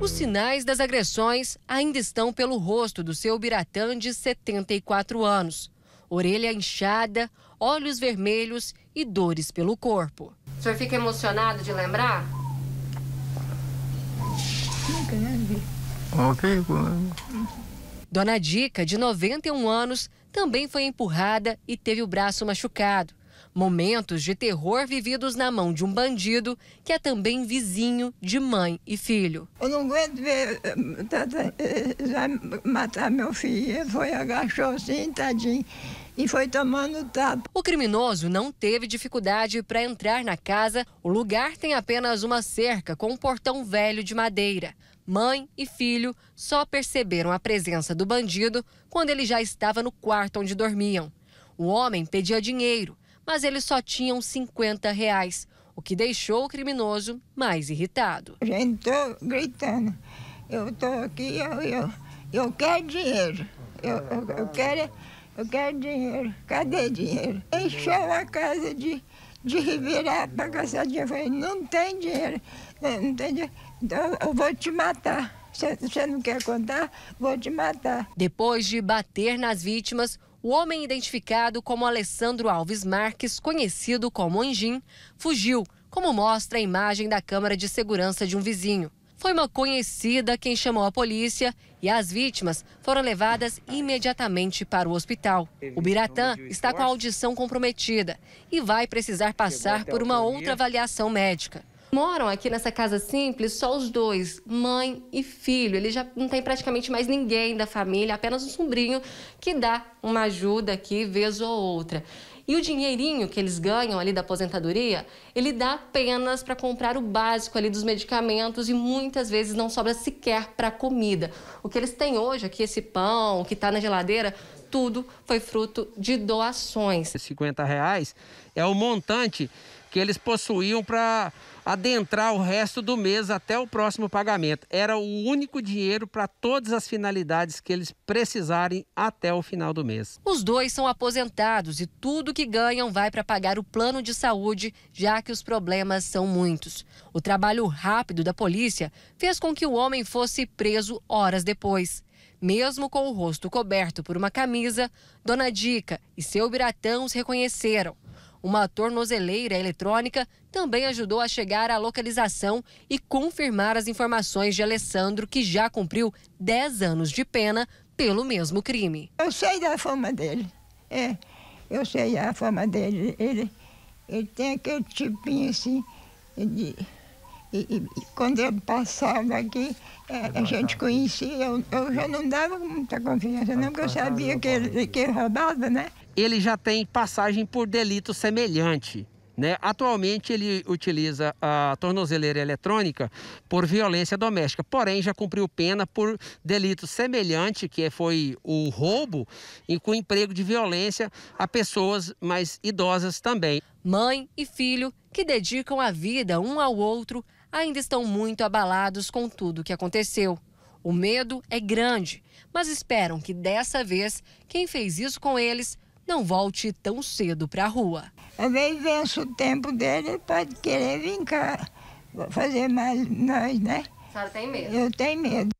Os sinais das agressões ainda estão pelo rosto do seu Biratã de 74 anos. Orelha inchada, olhos vermelhos e dores pelo corpo. O senhor fica emocionado de lembrar? Né, Dona Dica, de 91 anos, também foi empurrada e teve o braço machucado. Momentos de terror vividos na mão de um bandido que é também vizinho de mãe e filho. Eu não aguento ver eh, já matar meu filho. Ele foi agachou assim, tadinho. E foi tomando tapa. O criminoso não teve dificuldade para entrar na casa. O lugar tem apenas uma cerca com um portão velho de madeira. Mãe e filho só perceberam a presença do bandido quando ele já estava no quarto onde dormiam. O homem pedia dinheiro mas eles só tinham 50 reais, o que deixou o criminoso mais irritado. Gente, estou tá gritando. Eu estou aqui, eu, eu, eu quero dinheiro. Eu, eu, eu quero, eu quero dinheiro. Cadê dinheiro? Encheu a casa de, de revirar para gastar dinheiro. Eu falei, não tem dinheiro. Não tem dinheiro. Então eu vou te matar. Você não quer contar? Vou te matar. Depois de bater nas vítimas, o homem identificado como Alessandro Alves Marques, conhecido como Anjim, fugiu, como mostra a imagem da câmara de segurança de um vizinho. Foi uma conhecida quem chamou a polícia e as vítimas foram levadas imediatamente para o hospital. O Biratã está com a audição comprometida e vai precisar passar por uma outra avaliação médica. Moram aqui nessa casa simples só os dois, mãe e filho. Ele já não tem praticamente mais ninguém da família, apenas um sobrinho que dá uma ajuda aqui, vez ou outra. E o dinheirinho que eles ganham ali da aposentadoria, ele dá apenas para comprar o básico ali dos medicamentos e muitas vezes não sobra sequer para comida. O que eles têm hoje aqui, esse pão que está na geladeira, tudo foi fruto de doações. 50 reais é o montante que eles possuíam para adentrar o resto do mês até o próximo pagamento. Era o único dinheiro para todas as finalidades que eles precisarem até o final do mês. Os dois são aposentados e tudo que ganham vai para pagar o plano de saúde, já que os problemas são muitos. O trabalho rápido da polícia fez com que o homem fosse preso horas depois. Mesmo com o rosto coberto por uma camisa, Dona Dica e seu biratão os reconheceram. Uma tornozeleira eletrônica também ajudou a chegar à localização e confirmar as informações de Alessandro, que já cumpriu 10 anos de pena pelo mesmo crime. Eu sei da fama dele. É, eu sei a fama dele. Ele, ele tem aquele tipinho assim de e, e, quando eu passava aqui, é, a gente conhecia, eu, eu, já não dava muita confiança, não, porque eu sabia que ele, que ele roubava, né? Ele já tem passagem por delito semelhante. Né? Atualmente ele utiliza a tornozeleira eletrônica por violência doméstica, porém já cumpriu pena por delito semelhante, que foi o roubo, e com emprego de violência a pessoas mais idosas também. Mãe e filho que dedicam a vida um ao outro ainda estão muito abalados com tudo o que aconteceu. O medo é grande, mas esperam que dessa vez quem fez isso com eles não volte tão cedo para a rua. Às vezes vence o tempo dele, pode querer vir cá, fazer mais nós, né? A senhora tem medo? Eu tenho medo.